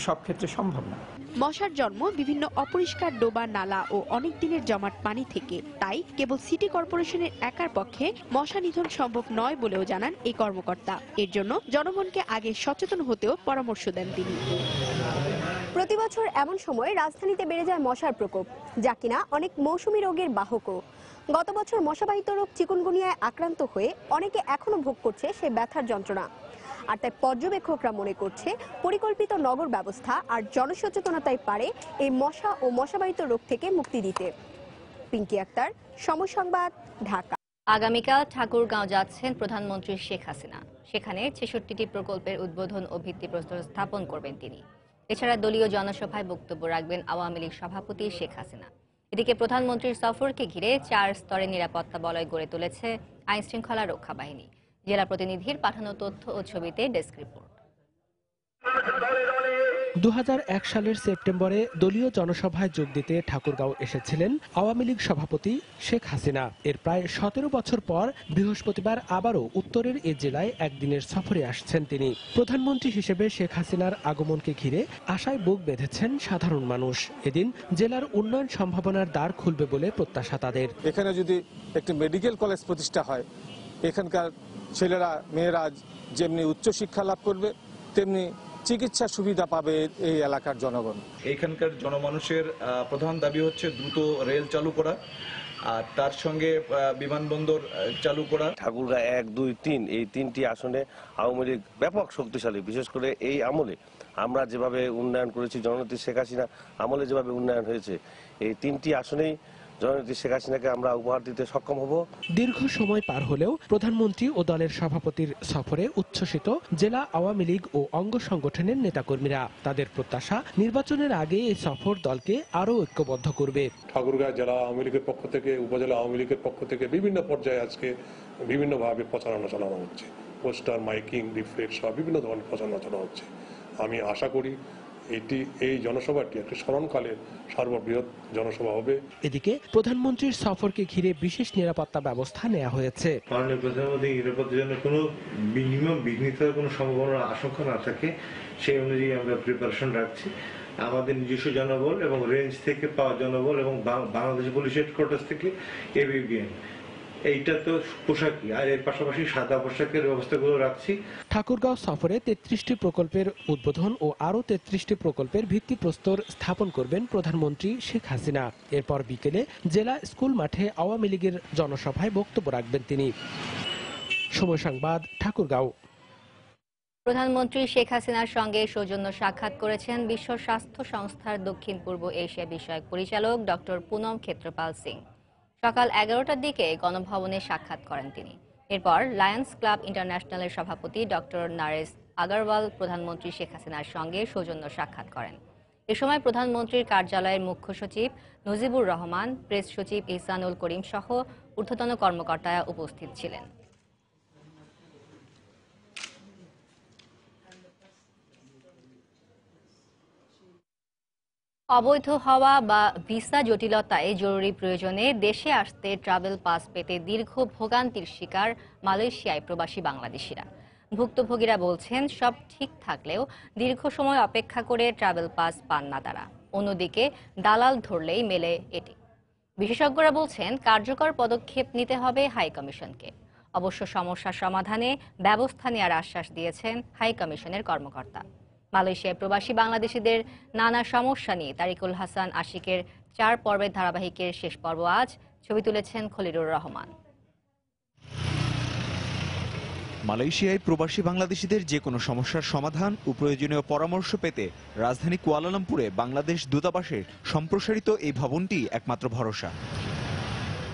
সব ক্ষেত্রে সম্ভব না মশার জন্ম বিভিন্ন অপরিষ্কার ডোবা নালা ও অনেক দিনের জমাট পানি থেকে তাই কেবল সিটি কর্পোরেশনের একার পক্ষে মশা নিধন সম্ভব নয় বলেও জানান এই কর্মকর্তা এর জন্য জনগণকে আগে সচেতন হতেও পরামর্শ দেন তিনি প্রতি বছর এমন সময় রাজধানীতে বেড়ে যায় মশার প্রকোপ যা কিনা অনেক মৌসুমি রোগের বাহকও গত বছর মশাবাহিত রোগ চিকুনগুনিয়ায় আক্রান্ত হয়ে অনেকে এখনো ভোগ করছে সে ব্যথার যন্ত্রণা আর তাই পর্যবেক্ষকরা মনে করছে পরিকল্পিত নগর ব্যবস্থা আর জনসচেতনতাই পারে এই মশা ও মশাবাহিত রোগ থেকে মুক্তি দিতে পিঙ্কি আক্তার সমসংবাদ ঢাকা আগামীকাল ঠাকুরগাঁও যাচ্ছেন প্রধানমন্ত্রী শেখ হাসিনা সেখানে ছেষট্টিটি প্রকল্পের উদ্বোধন ও ভিত্তিপ্রস্তর স্থাপন করবেন তিনি এছাড়া দলীয় জনসভায় বক্তব্য রাখবেন আওয়ামী লীগ সভাপতি শেখ হাসিনা এদিকে প্রধানমন্ত্রীর সফরকে ঘিরে চার স্তরে নিরাপত্তা বলয় গড়ে তুলেছে আইনশৃঙ্খলা রক্ষা বাহিনী জেলা প্রতিনিধির পাঠানো তথ্য ও ছবিতে ডেস্ক রিপোর্ট দু সালের সেপ্টেম্বরে দলীয় জনসভায় যোগ দিতে ঠাকুরগাঁও এসেছিলেন আওয়ামী লীগ সভাপতি শেখ হাসিনা এর প্রায় সতেরো বছর পর বৃহস্পতিবার আবারও উত্তরের এ জেলায় একদিনের সফরে আসছেন তিনি প্রধানমন্ত্রী হিসেবে শেখ হাসিনার আগমনকে ঘিরে আশায় বুক বেঁধেছেন সাধারণ মানুষ এদিন জেলার উন্নয়ন সম্ভাবনার দ্বার খুলবে বলে প্রত্যাশা তাদের এখানে যদি একটি মেডিকেল কলেজ প্রতিষ্ঠা হয় এখানকার ছেলেরা মেয়েরা যেমনি উচ্চশিক্ষা লাভ করবে তেমনি চিকিৎসা সুবিধা পাবে এই এলাকার জনগণ এখানকার জনমানুষের প্রধান দাবি হচ্ছে দ্রুত রেল চালু করা আর তার সঙ্গে বিমানবন্দর চালু করা ঠাকুরগা এক দুই তিন এই তিনটি আসনে আওয়ামী লীগ ব্যাপক শক্তিশালী বিশেষ করে এই আমলে আমরা যেভাবে উন্নয়ন করেছি জননেত্রী শেখ হাসিনা আমলে যেভাবে উন্নয়ন হয়েছে এই তিনটি আসনেই জননেত্রী শেখ হাসিনাকে আমরা উপহার দিতে সক্ষম হব দীর্ঘ সময় পার হলেও প্রধানমন্ত্রী ও দলের সভাপতির সফরে উচ্ছ্বসিত জেলা আওয়ামী লীগ ও অঙ্গ সংগঠনের নেতাকর্মীরা তাদের প্রত্যাশা নির্বাচনের আগে এই সফর দলকে আরও ঐক্যবদ্ধ করবে ঠাকুরগাঁও জেলা আওয়ামী লীগের পক্ষ থেকে উপজেলা আওয়ামী লীগের পক্ষ থেকে বিভিন্ন পর্যায়ে আজকে বিভিন্নভাবে প্রচারণা চালানো হচ্ছে পোস্টার মাইকিং লিফলেট সহ বিভিন্ন ধরনের প্রচারণা চালানো হচ্ছে আমি আশা করি এটি এই জনসভাটি একটি স্মরণকালের সর্ববৃহৎ জনসভা হবে এদিকে প্রধানমন্ত্রীর সফরকে ঘিরে বিশেষ নিরাপত্তা ব্যবস্থা নেওয়া হয়েছে মাননীয় প্রধানমন্ত্রী নিরাপত্তার জন্য কোনো মিনিমাম বিঘ্নিতার কোনো সম্ভাবনা আশঙ্কা না থাকে সেই অনুযায়ী আমরা প্রিপারেশন রাখছি আমাদের নিজস্ব জনবল এবং রেঞ্জ থেকে পাওয়া জনবল এবং বাংলাদেশ পুলিশ হেডকোয়ার্টার থেকে এবিবিএন এইটা তো পোশাকই আর এর পাশাপাশি সাদা পোশাকের ব্যবস্থাগুলো রাখছি ঠাকুরগাঁও সফরে তেত্রিশটি প্রকল্পের উদ্বোধন ও আরও তেত্রিশটি প্রকল্পের ভিত্তিপ্রস্তর স্থাপন করবেন প্রধানমন্ত্রী শেখ হাসিনা এরপর বিকেলে জেলা স্কুল মাঠে আওয়ামী লীগের জনসভায় বক্তব্য রাখবেন তিনি সময় সংবাদ ঠাকুরগাঁও প্রধানমন্ত্রী শেখ হাসিনার সঙ্গে সৌজন্য সাক্ষাৎ করেছেন বিশ্ব স্বাস্থ্য সংস্থার দক্ষিণ পূর্ব এশিয়া বিষয়ক পরিচালক ডক্টর পুনম ক্ষেত্রপাল সিং সকাল এগারোটার দিকে গণভবনে সাক্ষাৎ করেন তিনি এরপর লায়ন্স ক্লাব ইন্টারন্যাশনালের সভাপতি ডক্টর নারেশ আগারওয়াল প্রধানমন্ত্রী শেখ হাসিনার সঙ্গে সৌজন্য সাক্ষাৎ করেন এ সময় প্রধানমন্ত্রীর কার্যালয়ের মুখ্য সচিব নজিবুর রহমান প্রেস সচিব ইহসানুল করিম সহ ঊর্ধ্বতন কর্মকর্তারা উপস্থিত ছিলেন অবৈধ হওয়া বা ভিসা জটিলতায় জরুরি প্রয়োজনে দেশে আসতে ট্রাভেল পাস পেতে দীর্ঘ ভোগান্তির শিকার মালয়েশিয়ায় প্রবাসী বাংলাদেশিরা ভুক্তভোগীরা বলছেন সব ঠিক থাকলেও দীর্ঘ সময় অপেক্ষা করে ট্রাভেল পাস পান না তারা অন্যদিকে দালাল ধরলেই মেলে এটি বিশেষজ্ঞরা বলছেন কার্যকর পদক্ষেপ নিতে হবে হাইকমিশনকে অবশ্য সমস্যা সমাধানে ব্যবস্থা নেওয়ার আশ্বাস দিয়েছেন হাইকমিশনের কর্মকর্তা মালয়েশিয়ায় প্রবাসী বাংলাদেশিদের নানা সমস্যা নিয়ে তারিকুল হাসান আশিকের চার পর্বের ধারাবাহিকের শেষ পর্ব আজ ছবি তুলেছেন খলিরুর রহমান মালয়েশিয়ায় প্রবাসী বাংলাদেশিদের যে কোনো সমস্যার সমাধান ও প্রয়োজনীয় পরামর্শ পেতে রাজধানী কুয়ালালামপুরে বাংলাদেশ দূতাবাসের সম্প্রসারিত এই ভবনটি একমাত্র ভরসা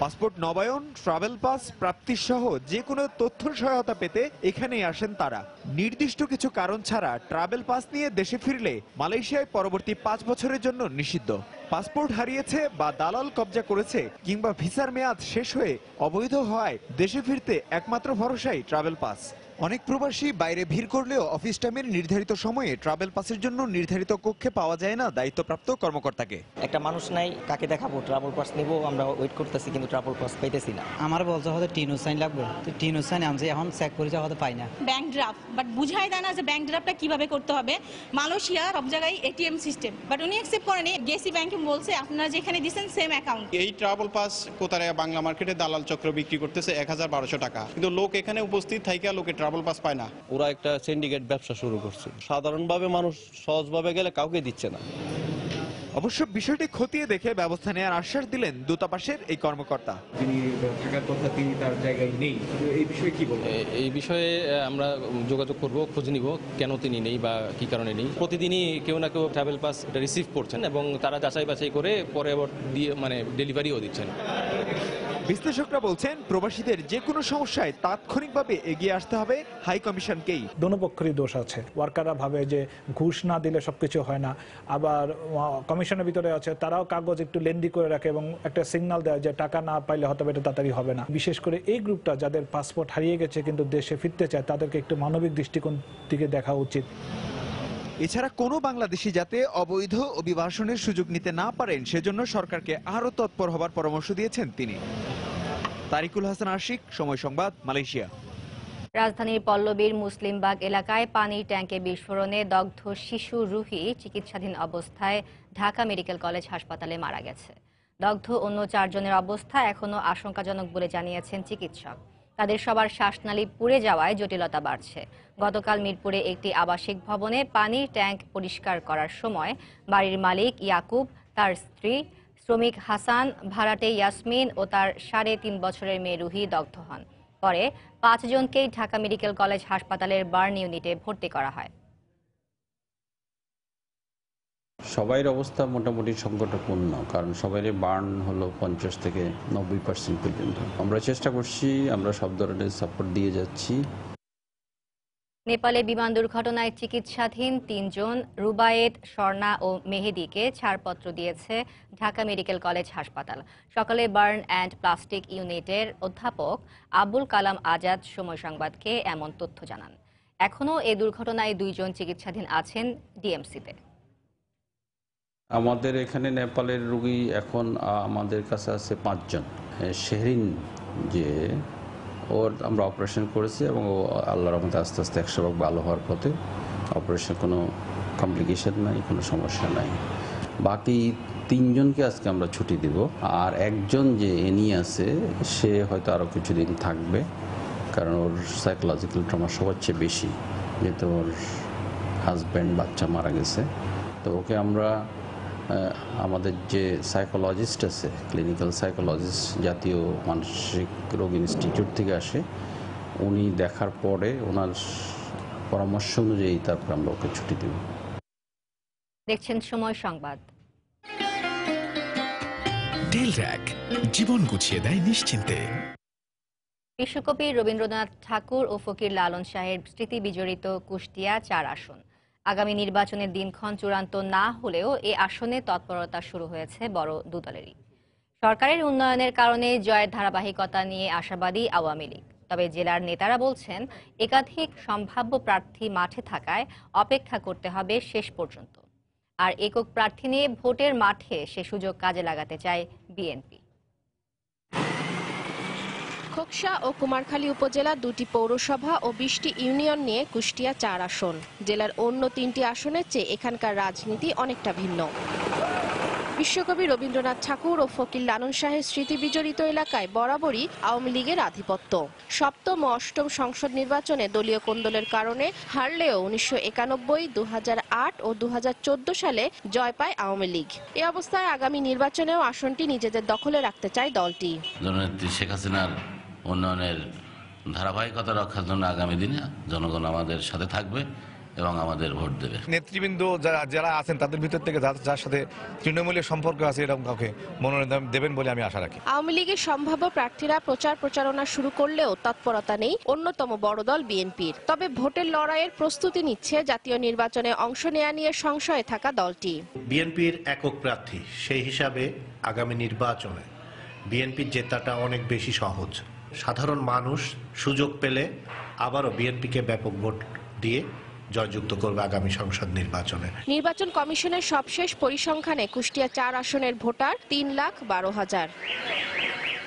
পাসপোর্ট নবায়ন ট্রাভেল পাস প্রাপ্তির সহ যে কোনো তথ্য সহায়তা পেতে এখানেই আসেন তারা নির্দিষ্ট কিছু কারণ ছাড়া ট্রাভেল পাস নিয়ে দেশে ফিরলে মালয়েশিয়ায় পরবর্তী পাঁচ বছরের জন্য নিষিদ্ধ পাসপোর্ট হারিয়েছে বা দালাল কবজা করেছে কিংবা ভিসার মেয়াদ শেষ হয়ে অবৈধ হওয়ায় দেশে ফিরতে একমাত্র ভরসাই ট্রাভেল পাস অনেক প্রবাসী বাইরে ভিড় করলেও অফিস টাইমের নির্ধারিত সময়ে ট্রাভেল পাসের জন্য নির্ধারিত কক্ষে পাওয়া যায় না দায়িত্বপ্রাপ্ত কর্মকর্তাকে একটা মানুষ নাই কাকে দেখাবো ট্রাভেল পাস নিব আমরা ওয়েট করতেছি কিন্তু ট্রাভেল পাস পাইতেছি না আমার বলতে হবে টিন সাইন লাগবে তো সাইন আমি এখন চেক করে যাওয়া হয়তো পাই না ব্যাংক ড্রাফট বাট বুঝাই দেয় না যে ব্যাংক ড্রাফটটা কিভাবে করতে হবে মালয়েশিয়া সব জায়গায় এটিএম সিস্টেম বাট উনি অ্যাকসেপ্ট করেনি গেসি ব্যাংকে বলছে আপনারা যেখানে দিবেন সেম অ্যাকাউন্ট এই ট্রাভেল পাস কোথায় বাংলা মার্কেটে দালাল চক্র বিক্রি করতেছে এক হাজার বারোশো টাকা কিন্তু লোক এখানে উপস্থিত থাইকা লোকে ট্রাভেল পাস পায় না ওরা একটা সিন্ডিকেট ব্যবসা শুরু করছে সাধারণভাবে মানুষ সহজভাবে গেলে কাউকে দিচ্ছে না অবশ্য বিষয়টি খতিয়ে দেখে ব্যবস্থা নেওয়ার আশ্বাস দিলেন দূতাবাসের এই কর্মকর্তা তিনি থাকার কথা তিনি তার জায়গায় নেই এই বিষয়ে কি বলবেন এই বিষয়ে আমরা যোগাযোগ করব খোঁজ নিব কেন তিনি নেই বা কি কারণে নেই প্রতিদিনই কেউ না কেউ ট্রাভেল পাস রিসিভ করছেন এবং তারা যাচাই বাছাই করে পরে দিয়ে মানে ডেলিভারিও দিচ্ছেন বিশ্লেষকরা বলছেন প্রবাসীদের যে কোনো সমস্যায় তাৎক্ষণিকভাবে এগিয়ে আসতে হবে হাই কমিশনকেই দোনো দোষ আছে ওয়ার্কাররা ভাবে যে ঘুষ না দিলে সব কিছু হয় না আবার কমিশনের ভিতরে আছে তারাও কাগজ একটু লেন্দি করে রাখে এবং একটা সিগনাল দেয় যে টাকা না পাইলে হয়তো এটা তাড়াতাড়ি হবে না বিশেষ করে এই গ্রুপটা যাদের পাসপোর্ট হারিয়ে গেছে কিন্তু দেশে ফিরতে চায় তাদেরকে একটু মানবিক দৃষ্টিকোণ দিকে দেখা উচিত এছাড়া কোনো বাংলাদেশি যাতে অবৈধ অভিবাসনের সুযোগ নিতে না পারেন সেজন্য সরকারকে আরও তৎপর হবার পরামর্শ দিয়েছেন তিনি তারিকুল হাসান আশিক সময় সংবাদ মালয়েশিয়া রাজধানীর পল্লবীর মুসলিমবাগ এলাকায় পানির ট্যাঙ্কে বিস্ফোরণে দগ্ধ শিশু রুহি চিকিৎসাধীন অবস্থায় ঢাকা মেডিকেল কলেজ হাসপাতালে মারা গেছে দগ্ধ অন্য চারজনের অবস্থা এখনও আশঙ্কাজনক বলে জানিয়েছেন চিকিৎসক তাদের সবার শ্বাসনালী পুড়ে যাওয়ায় জটিলতা বাড়ছে গতকাল মিরপুরে একটি আবাসিক ভবনে পানির ট্যাঙ্ক পরিষ্কার করার সময় বাড়ির মালিক ইয়াকুব তার স্ত্রী শ্রমিক হাসান ভাড়াটে ইয়াসমিন ও তার সাড়ে তিন বছরের মেয়ে রুহি দগ্ধ হন পরে পাঁচজনকেই ঢাকা মেডিকেল কলেজ হাসপাতালের বার্ন ইউনিটে ভর্তি করা হয় সবাইয়ের অবস্থা মোটামুটি সংকটপূর্ণ কারণ সবাইয়ের বার্ন হলো পঞ্চাশ থেকে নব্বই পার্সেন্ট পর্যন্ত আমরা চেষ্টা করছি আমরা সব ধরনের সাপোর্ট দিয়ে যাচ্ছি নেপালে বিমান দুর্ঘটনায় চিকিৎসাধীন তিনজন রুবায়েত স্বর্ণা ও মেহেদিকে ছাড়পত্র দিয়েছে ঢাকা মেডিকেল কলেজ হাসপাতাল সকালে বার্ন অ্যান্ড প্লাস্টিক ইউনিটের অধ্যাপক আবুল কালাম আজাদ সময় সংবাদকে এমন তথ্য জানান এখনও এ দুর্ঘটনায় দুইজন চিকিৎসাধীন আছেন ডিএমসিতে আমাদের এখানে নেপালের রুগী এখন আমাদের কাছে আছে পাঁচজন শেহরিন যে ওর আমরা অপারেশন করেছি এবং ও আল্লাহর রহমতে আস্তে আস্তে একশো ভাগ ভালো হওয়ার পথে অপারেশন কোনো কমপ্লিকেশন নাই কোনো সমস্যা নাই বাকি তিনজনকে আজকে আমরা ছুটি দিব আর একজন যে এনি আছে সে হয়তো আরও কিছুদিন থাকবে কারণ ওর সাইকোলজিক্যাল ট্রমা সবার চেয়ে বেশি যেহেতু ওর হাজব্যান্ড বাচ্চা মারা গেছে তো ওকে আমরা আমাদের যে সাইকোলজিস্ট আছে ক্লিনিক্যাল সাইকোলজিস্ট জাতীয় মানসিক রোগ ইনস্টিটিউট থেকে আসে উনি দেখার পরে ওনার পরামর্শ অনুযায়ী তারপরে আমরা ওকে ছুটি দেব দেখছেন সময় সংবাদ জীবন গুছিয়ে দেয় নিশ্চিন্তে বিশ্বকবি রবীন্দ্রনাথ ঠাকুর ও ফকির লালন শাহের স্মৃতি বিজড়িত কুষ্টিয়া চার আসন আগামী নির্বাচনের দিনক্ষণ চূড়ান্ত না হলেও এ আসনে তৎপরতা শুরু হয়েছে বড় দুদলেরই সরকারের উন্নয়নের কারণে জয়ের ধারাবাহিকতা নিয়ে আশাবাদী আওয়ামী লীগ তবে জেলার নেতারা বলছেন একাধিক সম্ভাব্য প্রার্থী মাঠে থাকায় অপেক্ষা করতে হবে শেষ পর্যন্ত আর একক প্রার্থী নিয়ে ভোটের মাঠে সে সুযোগ কাজে লাগাতে চায় বিএনপি খোকসা ও কুমারখালী উপজেলা দুটি পৌরসভা ও বিশটি ইউনিয়ন নিয়ে কুষ্টিয়া চার আসন জেলার অন্য তিনটি আসনের চেয়ে এখানকার রাজনীতি অনেকটা ভিন্ন বিশ্বকবি রবীন্দ্রনাথ ঠাকুর ও ফকির লালন শাহের স্মৃতি বিজড়িত এলাকায় বরাবরই আওয়ামী লীগের আধিপত্য সপ্তম ও অষ্টম সংসদ নির্বাচনে দলীয় কোন্দলের কারণে হারলেও উনিশশো একানব্বই ও দু সালে জয় পায় আওয়ামী লীগ এ অবস্থায় আগামী নির্বাচনেও আসনটি নিজেদের দখলে রাখতে চায় দলটি শেখ হাসিনার উন্নয়নের ধারাবাহিকতা রক্ষার জন্য আগামী দিনে জনগণ আমাদের সাথে থাকবে এবং আমাদের ভোট দেবে নেতৃবৃন্দ যারা যারা আছেন তাদের ভিতর থেকে যার সাথে তৃণমূলের সম্পর্ক আছে এরকম কাউকে মনোনয়ন দেবেন বলে আমি আশা রাখি আওয়ামী লীগের সম্ভাব্য প্রার্থীরা প্রচার প্রচারণা শুরু করলেও তৎপরতা নেই অন্যতম বড় দল বিএনপির তবে ভোটের লড়াইয়ের প্রস্তুতি নিচ্ছে জাতীয় নির্বাচনে অংশ নেয়া নিয়ে সংশয়ে থাকা দলটি বিএনপির একক প্রার্থী সেই হিসাবে আগামী নির্বাচনে বিএনপির জেতাটা অনেক বেশি সহজ সাধারণ মানুষ সুযোগ পেলে আবারও বিএনপিকে ব্যাপক ভোট দিয়ে জয়যুক্ত করবে আগামী সংসদ নির্বাচনে নির্বাচন কমিশনের সবশেষ পরিসংখ্যানে কুষ্টিয়া চার আসনের ভোটার তিন লাখ বারো হাজার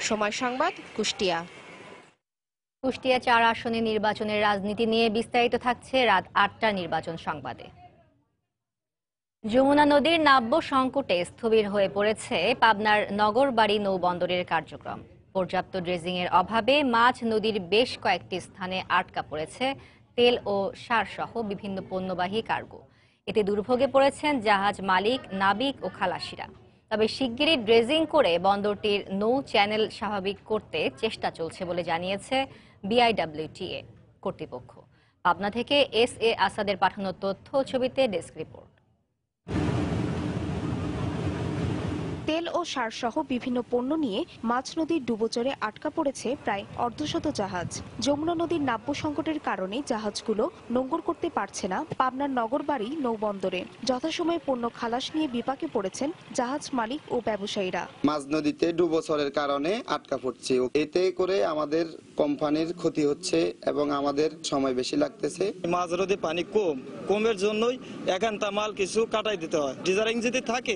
সময় সংবাদ কুষ্টিয়া কুষ্টিয়া চার আসনে নির্বাচনের রাজনীতি নিয়ে বিস্তারিত থাকছে রাত আটটা নির্বাচন সংবাদে যমুনা নদীর নাব্য সংকটে স্থবির হয়ে পড়েছে পাবনার নগরবাড়ি নৌবন্দরের কার্যক্রম পর্যাপ্ত ড্রেজিংয়ের অভাবে মাছ নদীর বেশ কয়েকটি স্থানে আটকা পড়েছে তেল ও সারসহ বিভিন্ন পণ্যবাহী কার্গো এতে দুর্ভোগে পড়েছেন জাহাজ মালিক নাবিক ও খালাসিরা তবে শিগগিরই ড্রেজিং করে বন্দরটির নৌ চ্যানেল স্বাভাবিক করতে চেষ্টা চলছে বলে জানিয়েছে বিআইডব্লিউটিএ কর্তৃপক্ষ পাবনা থেকে এস এ আসাদের পাঠানো তথ্য ছবিতে ডেস্ক রিপোর্ট তেল ও সার সহ বিভিন্ন পণ্য নিয়ে মাছ নদীর ডুবোচরে আটকা পড়েছে প্রায় অর্ধশত জাহাজ যমুনা নদীর নাব্য সংকটের কারণে জাহাজগুলো নোঙ্গর করতে পারছে না পাবনার নগরবাড়ি নৌবন্দরে যথাসময়ে পণ্য খালাস নিয়ে বিপাকে পড়েছেন জাহাজ মালিক ও ব্যবসায়ীরা মাছ নদীতে ডুবোচরের কারণে আটকা পড়ছে এতে করে আমাদের কোম্পানির ক্ষতি হচ্ছে এবং আমাদের সময় বেশি লাগতেছে মাছ নদী পানি কম কমের জন্যই এখান মাল কিছু কাটাই দিতে হয় ডিজারিং যদি থাকে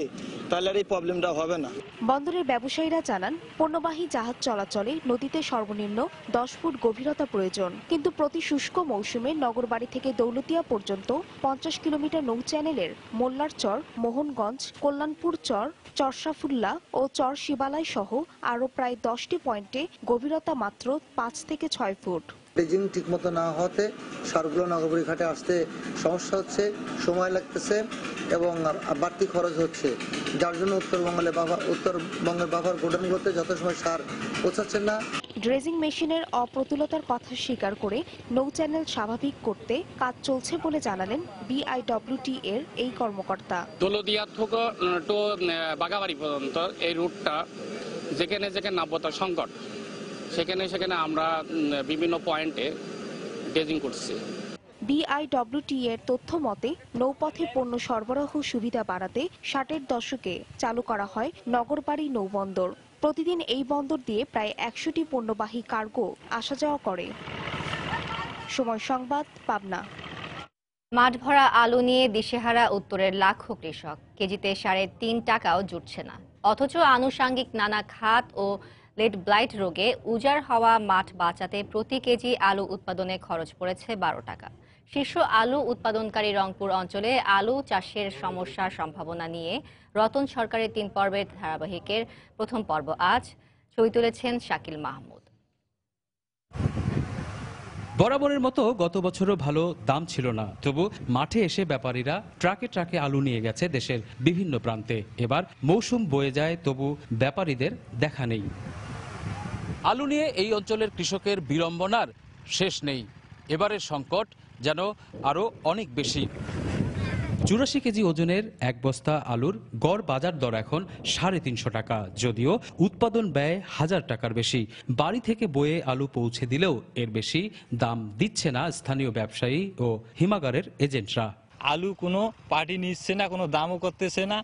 তাহলে আর এই প্রবলেমটা হবে না বন্দরের ব্যবসায়ীরা জানান পণ্যবাহী জাহাজ চলাচলে নদীতে সর্বনিম্ন দশ ফুট গভীরতা প্রয়োজন কিন্তু প্রতি শুষ্ক মৌসুমে নগরবাড়ি থেকে দৌলতিয়া পর্যন্ত পঞ্চাশ কিলোমিটার নৌ চ্যানেলের মোল্লার চর মোহনগঞ্জ কল্যাণপুর চর চরসাফুল্লা ও চর শিবালয় সহ আরও প্রায় দশটি পয়েন্টে গভীরতা মাত্র পাঁচ থেকে ছয় ফুট ড্রেজিং ঠিকমতো না হওয়াতে সারগুলো নগরী ঘাটে আসতে সমস্যা হচ্ছে সময় লাগতেছে এবং বাড়তি খরচ হচ্ছে যার জন্য উত্তরবঙ্গের বাবা উত্তরবঙ্গের বাবার গোডাউনগুলোতে যত সময় সার পৌঁছাচ্ছে না ড্রেজিং মেশিনের অপ্রতুলতার কথা স্বীকার করে নৌ চ্যানেল স্বাভাবিক করতে কাজ চলছে বলে জানালেন বিআইডব্লিউটি এর এই কর্মকর্তা দলদিয়া থেকে বাগাবাড়ি পর্যন্ত এই রুটটা যেখানে যেখানে নাব্যতা সংকট সেখানে সেখানে আমরা বিভিন্ন পয়েন্টে ডেজিং করছি বিআইডব্লিউটি এর তথ্য মতে নৌপথে পণ্য সরবরাহ সুবিধা বাড়াতে ষাটের দশকে চালু করা হয় নগরবাড়ি নৌবন্দর প্রতিদিন এই বন্দর দিয়ে প্রায় একশোটি পণ্যবাহী কার্গো আসা যাওয়া করে সময় সংবাদ পাবনা মাঠ ভরা আলু নিয়ে দিশেহারা উত্তরের লাখো কৃষক কেজিতে সাড়ে তিন টাকাও জুটছে না অথচ আনুষাঙ্গিক নানা খাত ও লেট ব্লাইট রোগে উজাড় হওয়া মাঠ বাঁচাতে প্রতি কেজি আলু উৎপাদনে খরচ পড়েছে বারো টাকা শীর্ষ আলু উৎপাদনকারী রংপুর অঞ্চলে আলু চাষের সমস্যার সম্ভাবনা নিয়ে রতন সরকারের তিন পর্বের ধারাবাহিকের প্রথম পর্ব আজ ছবি তুলেছেন শাকিল মাহমুদ বরাবরের মতো গত বছরও ভালো দাম ছিল না তবু মাঠে এসে ব্যাপারীরা ট্রাকে ট্রাকে আলু নিয়ে গেছে দেশের বিভিন্ন প্রান্তে এবার মৌসুম বয়ে যায় তবু ব্যাপারীদের দেখা নেই আলু নিয়ে এই অঞ্চলের কৃষকের বিড়ম্বনার শেষ নেই এবারের সংকট যেন আরও অনেক বেশি চুরাশি কেজি ওজনের এক বস্তা আলুর গড় বাজার দর এখন সাড়ে তিনশো টাকা যদিও উৎপাদন ব্যয় হাজার টাকার বেশি বাড়ি থেকে বয়ে আলু পৌঁছে দিলেও এর বেশি দাম দিচ্ছে না স্থানীয় ব্যবসায়ী ও হিমাগারের এজেন্টরা আলু কোনো পার্টি নিচ্ছে না কোনো দামও করতেছে না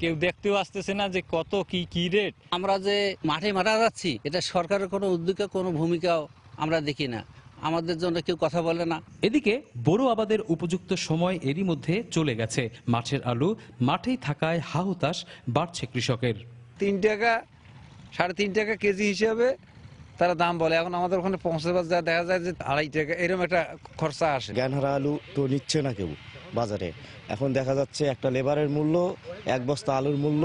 কেউ দেখতেও আসতেছে না যে কত কি কি রেট আমরা যে মাঠে মারা যাচ্ছি এটা সরকারের কোনো উদ্যোগে কোনো ভূমিকাও আমরা দেখি না আমাদের জন্য কেউ কথা বলে না এদিকে বড় আবাদের উপযুক্ত সময় এরই মধ্যে চলে গেছে মাছের আলু মাঠেই থাকায় হাহুতাস বাড়ছে কৃষকের তিন টাকা সাড়ে তিন টাকা কেজি হিসাবে তারা দাম বলে এখন আমাদের ওখানে পৌঁছে দেখা যায় যে আড়াই টাকা এরকম একটা খরচা আসে জ্ঞানহারা আলু তো নিচ্ছে না কেউ বাজারে এখন দেখা যাচ্ছে একটা লেবারের মূল্য এক বস্তা আলুর মূল্য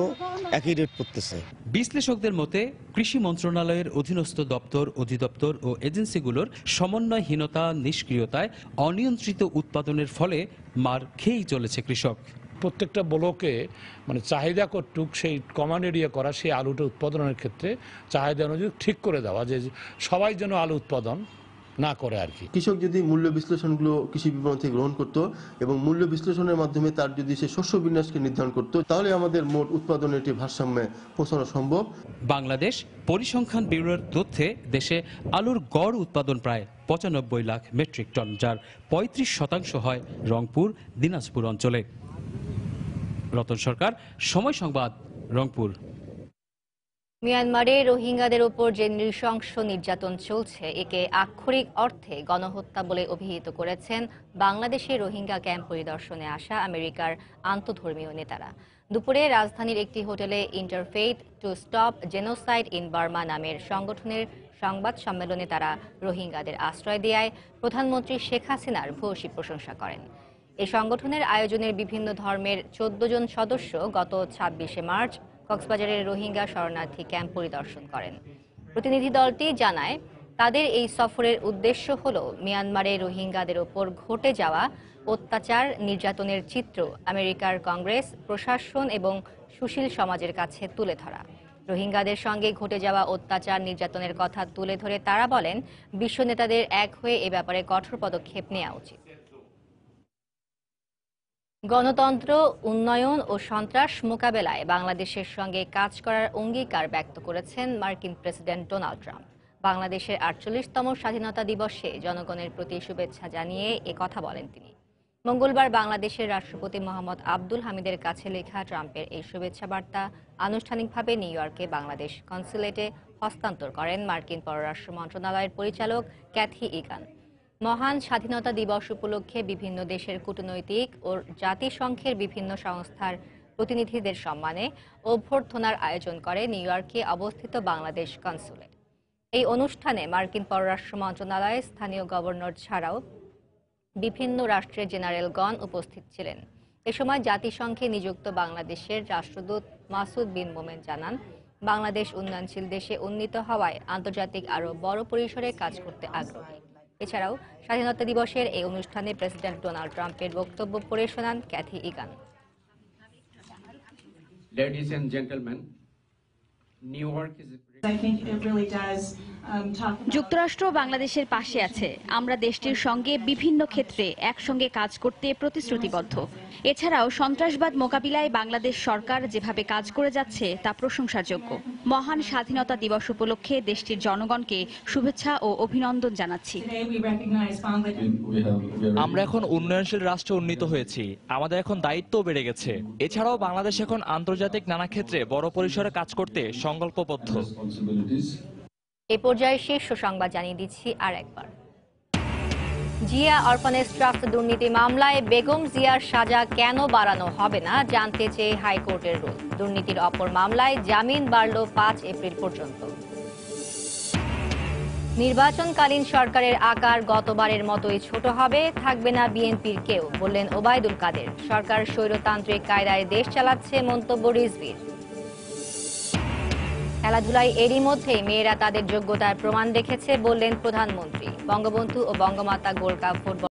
একই রেট পড়তেছে বিশ্লেষকদের মতে কৃষি মন্ত্রণালয়ের অধীনস্থ দপ্তর অধিদপ্তর ও এজেন্সিগুলোর সমন্বয়হীনতা নিষ্ক্রিয়তায় অনিয়ন্ত্রিত উৎপাদনের ফলে মার খেয়েই চলেছে কৃষক প্রত্যেকটা ব্লকে মানে চাহিদা কটুক সেই কমান এরিয়া করা সেই আলুটা উৎপাদনের ক্ষেত্রে চাহিদা অনুযায়ী ঠিক করে দেওয়া যে সবাই যেন আলু উৎপাদন না করে আর কি কৃষক যদি মূল্য বিশ্লেষণগুলো কৃষি বিপণন থেকে গ্রহণ করত এবং মূল্য বিশ্লেষণের মাধ্যমে তার যদি সে শস্য বিন্যাসকে নির্ধারণ করত তাহলে আমাদের মোট উৎপাদনের একটি ভারসাম্যে পৌঁছানো সম্ভব বাংলাদেশ পরিসংখ্যান ব্যুরোর তথ্যে দেশে আলুর গড় উৎপাদন প্রায় পঁচানব্বই লাখ মেট্রিক টন যার পঁয়ত্রিশ শতাংশ হয় রংপুর দিনাজপুর অঞ্চলে রতন সরকার সময় সংবাদ রংপুর মিয়ানমারে রোহিঙ্গাদের ওপর যে নৃশংস নির্যাতন চলছে একে আক্ষরিক অর্থে গণহত্যা বলে অভিহিত করেছেন বাংলাদেশে রোহিঙ্গা ক্যাম্প পরিদর্শনে আসা আমেরিকার আন্তধর্মীয় নেতারা দুপুরে রাজধানীর একটি হোটেলে interfaith to stop genocide in Burma নামের সংগঠনের সংবাদ সম্মেলনে তারা রোহিঙ্গাদের আশ্রয় দেয়ায় প্রধানমন্ত্রী শেখ হাসিনার ভূয়সী প্রশংসা করেন এই সংগঠনের আয়োজনের বিভিন্ন ধর্মের চোদ্দ জন সদস্য গত ছাব্বিশে মার্চ কক্সবাজারের রোহিঙ্গা শরণার্থী ক্যাম্প পরিদর্শন করেন প্রতিনিধি দলটি জানায় তাদের এই সফরের উদ্দেশ্য হল মিয়ানমারে রোহিঙ্গাদের ওপর ঘটে যাওয়া অত্যাচার নির্যাতনের চিত্র আমেরিকার কংগ্রেস প্রশাসন এবং সুশীল সমাজের কাছে তুলে ধরা রোহিঙ্গাদের সঙ্গে ঘটে যাওয়া অত্যাচার নির্যাতনের কথা তুলে ধরে তারা বলেন বিশ্ব নেতাদের এক হয়ে এ ব্যাপারে কঠোর পদক্ষেপ নেওয়া উচিত গণতন্ত্র উন্নয়ন ও সন্ত্রাস মোকাবেলায় বাংলাদেশের সঙ্গে কাজ করার অঙ্গীকার ব্যক্ত করেছেন মার্কিন প্রেসিডেন্ট ডোনাল্ড ট্রাম্প বাংলাদেশের আটচল্লিশতম স্বাধীনতা দিবসে জনগণের প্রতি শুভেচ্ছা জানিয়ে এ কথা বলেন তিনি মঙ্গলবার বাংলাদেশের রাষ্ট্রপতি মোহাম্মদ আব্দুল হামিদের কাছে লেখা ট্রাম্পের এই শুভেচ্ছা বার্তা আনুষ্ঠানিকভাবে নিউ ইয়র্কে বাংলাদেশ কনসুলেটে হস্তান্তর করেন মার্কিন পররাষ্ট্র মন্ত্রণালয়ের পরিচালক ক্যাথি ইগান মহান স্বাধীনতা দিবস উপলক্ষে বিভিন্ন দেশের কূটনৈতিক ও জাতিসংঘের বিভিন্ন সংস্থার প্রতিনিধিদের সম্মানে অভ্যর্থনার আয়োজন করে নিউ ইয়র্কে অবস্থিত বাংলাদেশ কনসুলেট এই অনুষ্ঠানে মার্কিন পররাষ্ট্র মন্ত্রণালয়ের স্থানীয় গভর্নর ছাড়াও বিভিন্ন রাষ্ট্রের জেনারেলগণ উপস্থিত ছিলেন এ সময় জাতিসংঘে নিযুক্ত বাংলাদেশের রাষ্ট্রদূত মাসুদ বিন মোমেন জানান বাংলাদেশ উন্নয়নশীল দেশে উন্নীত হওয়ায় আন্তর্জাতিক আরও বড় পরিসরে কাজ করতে আগ্রহী এছাড়াও স্বাধীনতা দিবসের এই অনুষ্ঠানে প্রেসিডেন্ট ডোনাল্ড ট্রাম্পের বক্তব্য পড়ে শোনান Cathy Egan Ladies and gentlemen, New York Um, যুক্তরাষ্ট্র বাংলাদেশের পাশে আছে আমরা দেশটির সঙ্গে বিভিন্ন ক্ষেত্রে একসঙ্গে কাজ করতে প্রতিশ্রুতিবদ্ধ এছাড়াও সন্ত্রাসবাদ মোকাবিলায় বাংলাদেশ সরকার যেভাবে কাজ করে যাচ্ছে তা প্রশংসাযোগ্য মহান স্বাধীনতা দিবস উপলক্ষে দেশটির জনগণকে শুভেচ্ছা ও অভিনন্দন জানাচ্ছি আমরা এখন উন্নয়নশীল রাষ্ট্রে উন্নীত হয়েছি আমাদের এখন দায়িত্ব বেড়ে গেছে এছাড়াও বাংলাদেশ এখন আন্তর্জাতিক নানা ক্ষেত্রে বড় পরিসরে কাজ করতে সংকল্পবদ্ধ এ পর্যায়ে শীর্ষ সংবাদ জানিয়ে দিচ্ছি আর একবার জিয়া অরফানেজ ট্রাস্ট দুর্নীতি মামলায় বেগম জিয়ার সাজা কেন বাড়ানো হবে না জানতে চেয়ে হাইকোর্টের রুল দুর্নীতির অপর মামলায় জামিন বাড়ল পাঁচ এপ্রিল পর্যন্ত নির্বাচনকালীন সরকারের আকার গতবারের মতোই ছোট হবে থাকবে না বিএনপির কেউ বললেন ওবায়দুল কাদের সরকার স্বৈরতান্ত্রিক কায়দায় দেশ চালাচ্ছে মন্তব্য রিজবির খেলাধুলায় এরই মধ্যেই মেয়েরা তাদের যোগ্যতার প্রমাণ দেখেছে বললেন প্রধানমন্ত্রী বঙ্গবন্ধু ও বঙ্গমাতা গোল্ড কাপ ফুটবল